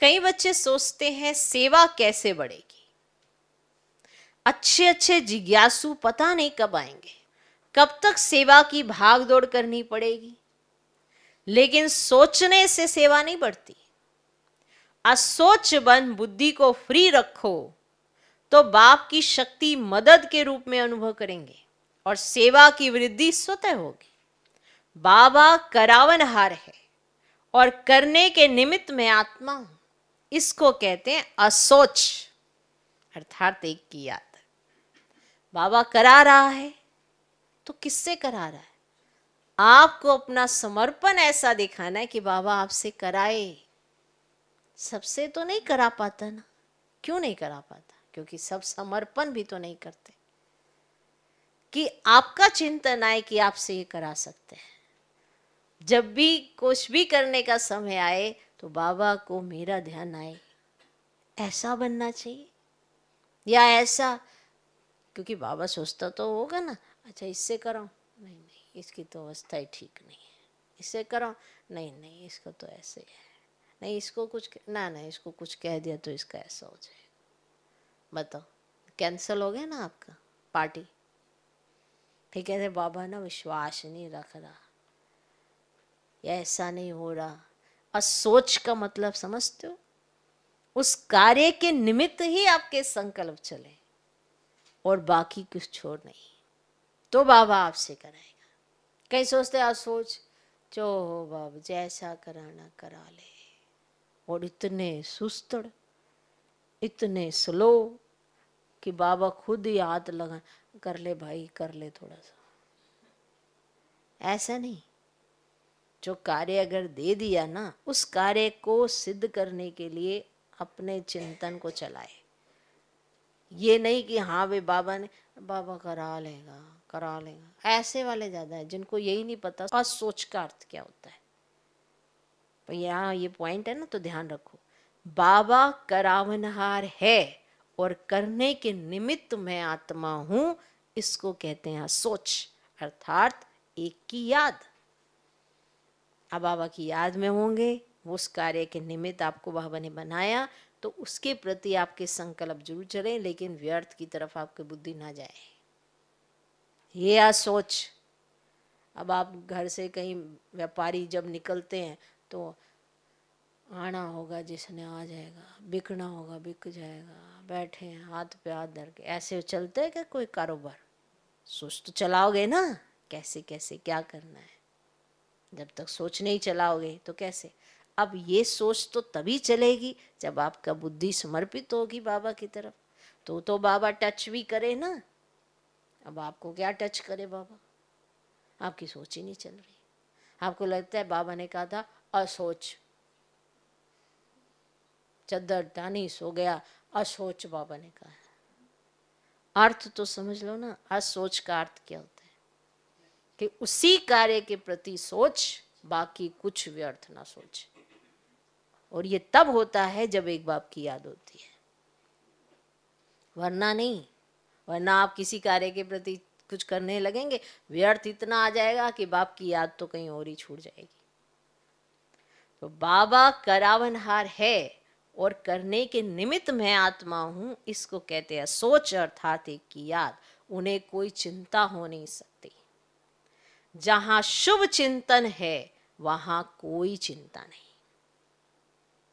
कई बच्चे सोचते हैं सेवा कैसे बढ़ेगी अच्छे अच्छे जिज्ञासु पता नहीं कब आएंगे कब तक सेवा की भाग दौड़ करनी पड़ेगी लेकिन सोचने से सेवा नहीं बढ़ती असोच बन बुद्धि को फ्री रखो तो बाप की शक्ति मदद के रूप में अनुभव करेंगे और सेवा की वृद्धि स्वतः होगी बाबा करावन हार है और करने के निमित्त में आत्मा हूं इसको कहते हैं असोच अर्थात एक की याद बाबा करा रहा है तो किससे करा रहा है आपको अपना समर्पण ऐसा दिखाना है कि बाबा आपसे कराए सबसे तो नहीं करा पाता ना क्यों नहीं करा पाता क्योंकि सब समर्पण भी तो नहीं करते कि आपका चिंतन आए कि आपसे ये करा सकते हैं जब भी कुछ भी करने का समय आए तो बाबा को मेरा ध्यान आए ऐसा बनना चाहिए या ऐसा क्योंकि बाबा सोचता तो होगा ना अच्छा इससे करो नहीं नहीं इसकी तो अवस्था ही ठीक नहीं है इससे करो नहीं नहीं इसको तो ऐसे ही है नहीं इसको कुछ ना ना इसको कुछ कह दिया तो इसका ऐसा हो जाएगा बताओ कैंसिल हो गया ना आपका पार्टी फिर कहते बाबा ना विश्वास नहीं रख रहा ऐसा नहीं हो रहा और सोच का मतलब समझते हो उस कार्य के निमित्त ही आपके संकल्प चले और बाकी कुछ छोड़ नहीं तो बाबा आपसे कराएगा कहीं सोचते आप सोच चो हो बाबा जैसा कराना करा ले और इतने सुस्तड़ इतने स्लो कि बाबा खुद ही हाथ लगा कर ले भाई कर ले थोड़ा सा ऐसा नहीं जो कार्य अगर दे दिया ना उस कार्य को सिद्ध करने के लिए अपने चिंतन को चलाए ये नहीं कि हाँ वे बाबा ने बाबा करा लेगा करा लेगा ऐसे वाले ज़्यादा है जिनको यही नहीं पता और सोच का अर्थ क्या होता है यहाँ ये पॉइंट है ना तो ध्यान रखो बाबा करावनहार है और करने के निमित्त मैं आत्मा हूं इसको कहते हैं सोच अर्थात एक की याद बाबा की याद में होंगे उस कार्य के निमित्त आपको बाबा ने बनाया तो उसके प्रति आपके संकल्प जरूर चले लेकिन व्यर्थ की तरफ आपकी बुद्धि ना जाए ये आ सोच अब आप घर से कहीं व्यापारी जब निकलते हैं तो आना होगा जिसने आ जाएगा बिकना होगा बिक जाएगा बैठे हैं हाथ पे हाथ धर के ऐसे चलते है क्या कोई कारोबार सोच तो चलाओगे ना कैसे कैसे क्या करना है जब तक सोच नहीं चलाओगे तो कैसे अब ये सोच तो तभी चलेगी जब आपका बुद्धि समर्पित होगी बाबा की तरफ तो तो बाबा टच भी करे ना अब आपको क्या टच करे बाबा आपकी सोच ही नहीं चल रही आपको लगता है बाबा ने कहा था असोच चद्दर टानी सो गया असोच बाबा ने कहा अर्थ तो समझ लो ना असोच का अर्थ क्या होता कि उसी कार्य के प्रति सोच बाकी कुछ व्यर्थ ना सोच और ये तब होता है जब एक बाप की याद होती है वरना नहीं वरना आप किसी कार्य के प्रति कुछ करने लगेंगे व्यर्थ इतना आ जाएगा कि बाप की याद तो कहीं और ही छूट जाएगी तो बाबा करावनहार है और करने के निमित्त मैं आत्मा हूं इसको कहते हैं सोच अर्थात एक की याद उन्हें कोई चिंता हो नहीं सकती जहां शुभ चिंतन है वहां कोई चिंता नहीं